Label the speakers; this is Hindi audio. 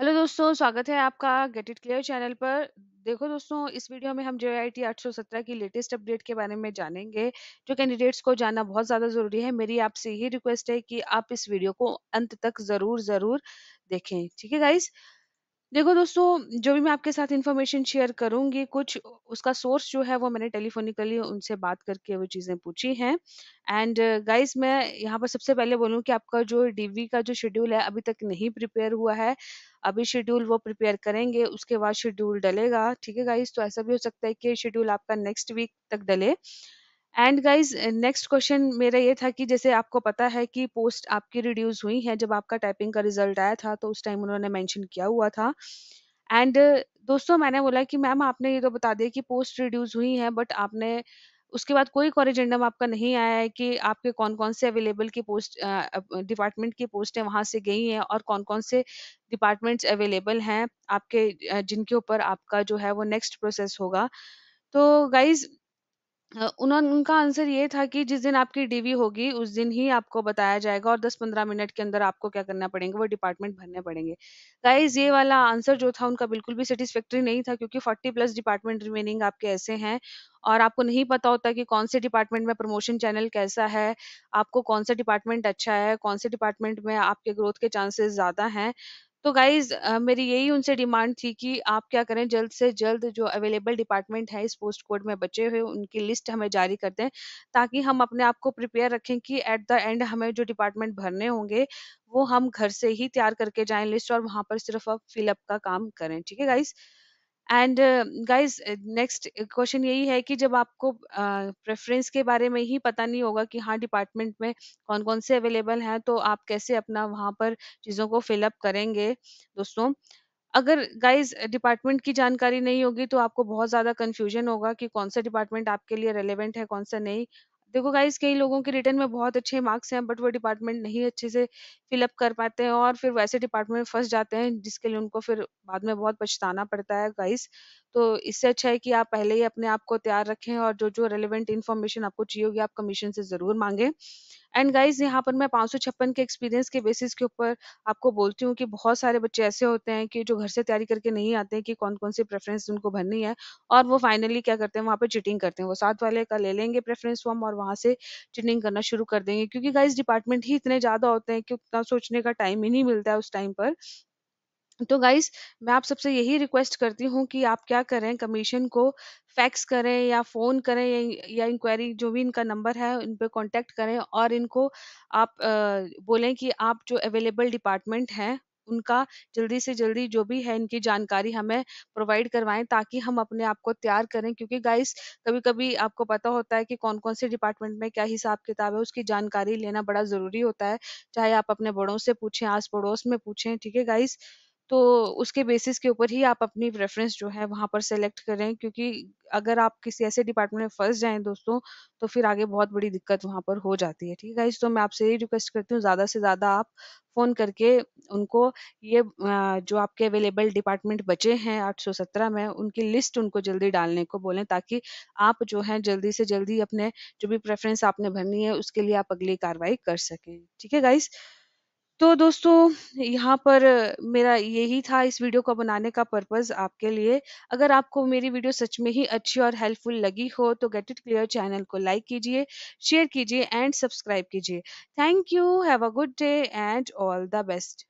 Speaker 1: हेलो दोस्तों स्वागत है आपका गेट इट क्लियर चैनल पर देखो दोस्तों इस वीडियो में हम जे आई टी आठ की लेटेस्ट अपडेट के बारे में जानेंगे जो कैंडिडेट्स को जानना बहुत ज़्यादा ज़रूरी है मेरी आपसे यही रिक्वेस्ट है कि आप इस वीडियो को अंत तक ज़रूर ज़रूर देखें ठीक है गाइज़ देखो दोस्तों जो भी मैं आपके साथ इन्फॉर्मेशन शेयर करूंगी कुछ उसका सोर्स जो है वो मैंने टेलीफोनिकली उनसे बात करके वो चीज़ें पूछी हैं एंड गाइस मैं यहाँ पर सबसे पहले बोलूँ कि आपका जो डीवी का जो शेड्यूल है अभी तक नहीं प्रिपेयर हुआ है अभी शेड्यूल वो प्रिपेयर करेंगे उसके बाद शेड्यूल डलेगा ठीक है गाइज तो ऐसा भी हो सकता है कि शेड्यूल आपका नेक्स्ट वीक तक डले एंड गाइज नेक्स्ट क्वेश्चन मेरा ये था कि जैसे आपको पता है कि पोस्ट आपकी रिड्यूस हुई है जब आपका टाइपिंग का रिजल्ट आया था तो उस टाइम उन्होंने मैंशन किया हुआ था एंड दोस्तों मैंने बोला कि मैम आपने ये तो बता दिया कि पोस्ट रिड्यूस हुई है बट आपने उसके बाद कोई कॉरिजेंडम आपका नहीं आया है कि आपके कौन कौन से अवेलेबल की पोस्ट डिपार्टमेंट की पोस्टें वहाँ से गई हैं और कौन कौन से डिपार्टमेंट्स अवेलेबल हैं आपके जिनके ऊपर आपका जो है वो नेक्स्ट प्रोसेस होगा तो गाइज उन्होंने उनका आंसर ये था कि जिस दिन आपकी डीवी होगी उस दिन ही आपको बताया जाएगा और 10-15 मिनट के अंदर आपको क्या करना पड़ेंगे वो डिपार्टमेंट भरने पड़ेंगे। गाइज़ ये वाला आंसर जो था उनका बिल्कुल भी सेटिस्फेक्ट्री नहीं था क्योंकि 40 प्लस डिपार्टमेंट रिमेनिंग आपके ऐसे हैं और आपको नहीं पता होता कि कौन से डिपार्टमेंट में प्रमोशन चैनल कैसा है, आपको कौन सा डिपार्टमेंट अच्छा है, कौन से डिपार्टमेंट में आपके ग्रोथ के चांसेस ज़्यादा हैं। तो गाइज मेरी यही उनसे डिमांड थी कि आप क्या करें जल्द से जल्द जो अवेलेबल डिपार्टमेंट है इस पोस्ट कोड में बचे हुए उनकी लिस्ट हमें जारी कर दें ताकि हम अपने आप को प्रिपेयर रखें कि एट द एंड हमें जो डिपार्टमेंट भरने होंगे वो हम घर से ही तैयार करके जाएं लिस्ट और वहां पर सिर्फ अब फिलअप का काम करें ठीक है guys and guys next question यही है कि जब आपको प्रेफरेंस uh, के बारे में ही पता नहीं होगा कि हाँ डिपार्टमेंट में कौन कौन से अवेलेबल हैं तो आप कैसे अपना वहाँ पर चीज़ों को फिलअप करेंगे दोस्तों अगर गाइज डिपार्टमेंट की जानकारी नहीं होगी तो आपको बहुत ज़्यादा कन्फ्यूजन होगा कि कौन सा डिपार्टमेंट आपके लिए रेलिवेंट है कौन सा नहीं देखो गाइस कई लोगों के रिटर्न में बहुत अच्छे मार्क्स हैं बट वो डिपार्टमेंट नहीं अच्छे से फिलअप कर पाते हैं और फिर वैसे डिपार्टमेंट में फंस जाते हैं जिसके लिए उनको फिर बाद में बहुत पछताना पड़ता है गाइस तो इससे अच्छा है कि आप पहले ही अपने आप को तैयार रखें और जो जो रेलिवेंट इन्फॉर्मेशन आपको चाहिए होगी आप कमीशन से ज़रूर मांगें एंड गाइज यहाँ पर मैं पाँच के एक्सपीरियंस के बेसिस के ऊपर आपको बोलती हूँ कि बहुत सारे बच्चे ऐसे होते हैं कि जो घर से तैयारी करके नहीं आते हैं कि कौन कौन सी प्रेफरेंस उनको भरनी है और वो फाइनली क्या करते हैं वहाँ पर चिटिंग करते हैं वो साथ वाले का ले लेंगे प्रेफरेंस फॉर्म और वहाँ से चिटिंग करना शुरू कर देंगे क्योंकि गाइज डिपार्टमेंट ही इतने ज़्यादा होते हैं कि उतना सोचने का टाइम ही नहीं मिलता है उस टाइम पर तो गाइस मैं आप सबसे यही रिक्वेस्ट करती हूँ कि आप क्या करें कमीशन को फैक्स करें या फ़ोन करें या, इंक्वायरी जो भी इनका नंबर है इन पे कांटेक्ट करें और इनको आप आ, बोलें कि आप जो अवेलेबल डिपार्टमेंट हैं उनका जल्दी से जल्दी जो भी है इनकी जानकारी हमें प्रोवाइड करवाएं ताकि हम अपने आप को तैयार करें क्योंकि गाइस कभी कभी आपको पता होता है कि कौन कौन से डिपार्टमेंट में क्या हिसाब किताब है उसकी जानकारी लेना बड़ा ज़रूरी होता है चाहे आप अपने बड़ों से पूछें आस पड़ोस में पूछें ठीक है गाइस तो उसके बेसिस के ऊपर ही आप अपनी प्रेफरेंस जो है वहां पर सेलेक्ट करें क्योंकि अगर आप किसी ऐसे डिपार्टमेंट में फंस जाएं दोस्तों तो फिर आगे बहुत बड़ी दिक्कत वहां पर हो जाती है ठीक है गाइस तो मैं आपसे यही रिक्वेस्ट करती हूँ ज़्यादा से ज़्यादा आप फ़ोन करके उनको ये जो आपके अवेलेबल डिपार्टमेंट बचे हैं 817 में उनकी लिस्ट उनको जल्दी डालने को बोलें ताकि आप जो है जल्दी से जल्दी अपने जो भी प्रेफरेंस आपने भरनी है उसके लिए आप अगली कार्रवाई कर सकें ठीक है गाइस तो दोस्तों यहाँ पर मेरा यही था इस वीडियो को बनाने का पर्पस आपके लिए अगर आपको मेरी वीडियो सच में ही अच्छी और हेल्पफुल लगी हो तो गेट इट क्लियर चैनल को लाइक कीजिए शेयर कीजिए एंड सब्सक्राइब कीजिए thank you have a good day and all the best